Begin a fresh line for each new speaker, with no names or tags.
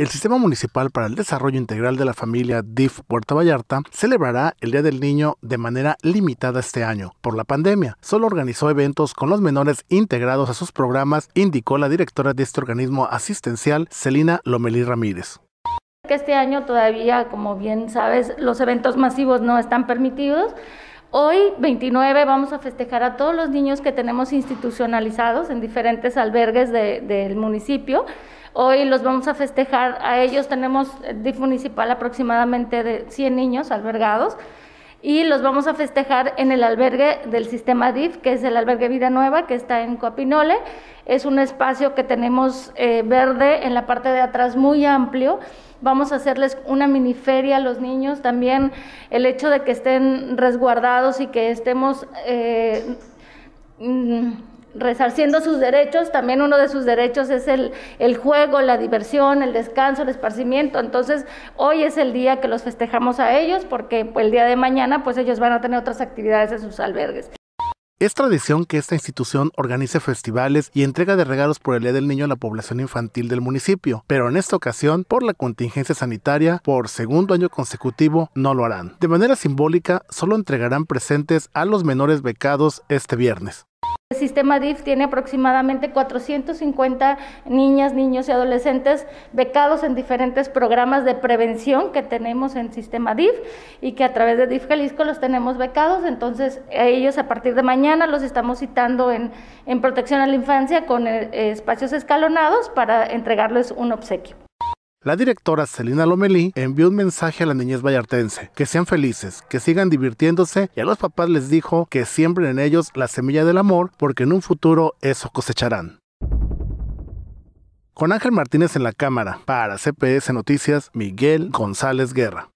El Sistema Municipal para el Desarrollo Integral de la Familia DIF Puerto Vallarta celebrará el Día del Niño de manera limitada este año por la pandemia. Solo organizó eventos con los menores integrados a sus programas, indicó la directora de este organismo asistencial, Celina Lomelí Ramírez
que este año todavía, como bien sabes, los eventos masivos no están permitidos. Hoy, 29, vamos a festejar a todos los niños que tenemos institucionalizados en diferentes albergues del municipio. Hoy los vamos a festejar a ellos. Tenemos DIF municipal aproximadamente de 100 niños albergados y los vamos a festejar en el albergue del sistema DIF, que es el albergue Vida Nueva, que está en Coapinole. Es un espacio que tenemos eh, verde en la parte de atrás muy amplio. Vamos a hacerles una mini feria a los niños. También el hecho de que estén resguardados y que estemos... Eh, mm, resarciendo sus derechos, también uno de sus derechos es el, juego, la diversión, el descanso, el esparcimiento. Entonces, hoy es el día que los festejamos a ellos porque el día de mañana pues ellos van a tener otras actividades en sus albergues.
Es tradición que esta institución organice festivales y entrega de regalos por el Día del Niño a la población infantil del municipio, pero en esta ocasión, por la contingencia sanitaria, por segundo año consecutivo, no lo harán. De manera simbólica, solo entregarán presentes a los menores becados este viernes
sistema DIF tiene aproximadamente 450 niñas, niños y adolescentes becados en diferentes programas de prevención que tenemos en sistema DIF y que a través de DIF Jalisco los tenemos becados. Entonces, ellos a partir de mañana los estamos citando en, en protección a la infancia con eh, espacios escalonados para entregarles un obsequio.
La directora Celina Lomelí envió un mensaje a la niñez vallartense, que sean felices, que sigan divirtiéndose y a los papás les dijo que siembren en ellos la semilla del amor porque en un futuro eso cosecharán. Con Ángel Martínez en la cámara, para CPS Noticias, Miguel González Guerra.